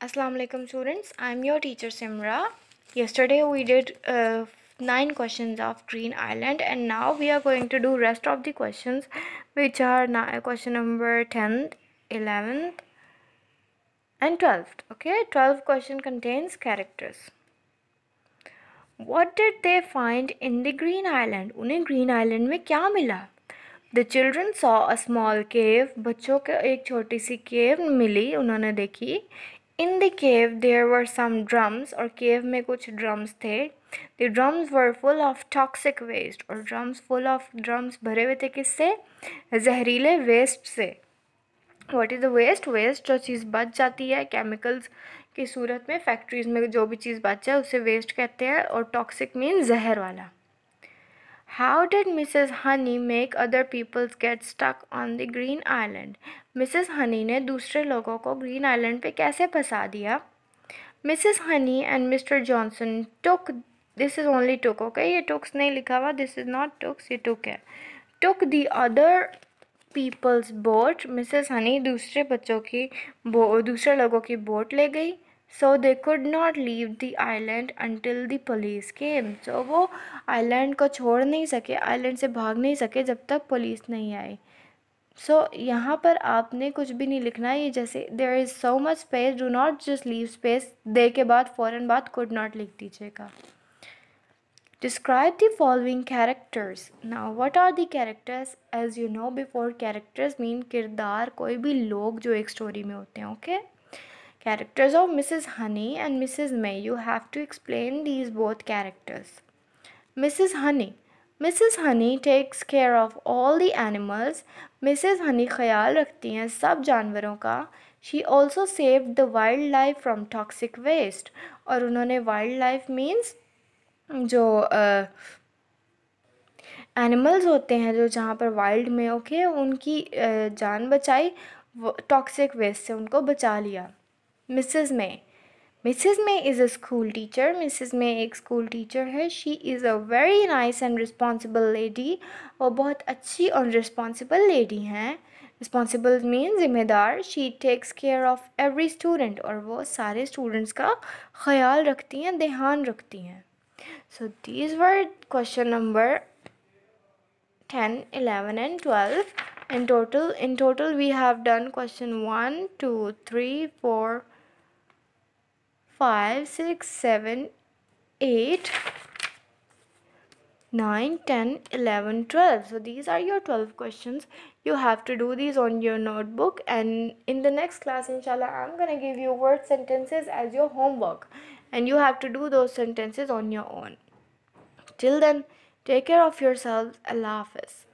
Assalamualaikum alaikum students I am your teacher Simra yesterday we did uh, nine questions of Green Island and now we are going to do rest of the questions which are now question number 10th 11th and 12th okay 12 question contains characters what did they find in the Green Island उन्हें Green Island में क्या मिला The children saw a small cave. बच्चों के एक छोटी सी केव मिली उन्होंने देखी in the cave there were some drums और केव में कुछ ड्रम्स थे the drums were full of toxic waste और ड्रम्स फुल ऑफ ड्रम्स भरे हुए थे किससे जहरीले वेस्ट से what is the waste waste जो चीज़ बच जाती है केमिकल्स की सूरत में फैक्ट्रीज़ में जो भी चीज़ बच जाए उसे वेस्ट कहते हैं और टॉक्सिक मीन जहर वाला How did Mrs. Honey make other people get stuck on the Green Island? Mrs. Honey ने दूसरे लोगों को Green Island पे कैसे फंसा दिया Mrs. Honey and Mr. Johnson took this is only took okay ये टुक्स नहीं लिखा हुआ this is not टुक्स ये took है took the other people's boat Mrs. Honey दूसरे बच्चों की दूसरे लोगों की boat ले गई so they could not leave the island until the police came so वो आइलैंड को छोड़ नहीं सके आइलैंड से भाग नहीं सके जब तक पुलिस नहीं आई सो so, यहाँ पर आपने कुछ भी नहीं लिखना है ये जैसे there is so much space do not just leave space they के बाद फ़ौरन बाद कुड नॉट लिख दीजिएगा डिस्क्राइब द फॉलोइंग कैरेक्टर्स ना what are the characters as you know before characters mean किरदार कोई भी लोग जो एक स्टोरी में होते हैं okay okay? Characters of Mrs. Honey and Mrs. May. You have to explain these both characters. Mrs. Honey. mrs honey takes care of all the animals mrs honey khayal rakhti हैं sab janwaron ka she also saved the wildlife from toxic waste aur unhone wildlife means jo uh, animals होते हैं जो जहाँ पर wild में okay okay, उनकी जान बचाई टॉक्सिक वेस्ट से उनको बचा लिया Mrs May Mrs May is a school teacher Mrs May एक स्कूल टीचर है she is a very nice and responsible lady वो बहुत अच्छी और रिस्पॉन्सिबल लेडी हैं रिस्पॉन्सिबल मीन ज़िम्मेदार she takes care of every student और वो सारे स्टूडेंट्स का ख्याल रखती हैं ध्यान रखती हैं so these were question number ten eleven and twelve in total in total we have done question one two three four 5, 6, 7, 8, 9, 10, 11, 12. So these are your 12 questions. You have to do these on your notebook and in the next class inshallah I'm going to give you word sentences as your homework and you have to do those sentences on your own. Till then, take care of yourselves. Allah Hafiz.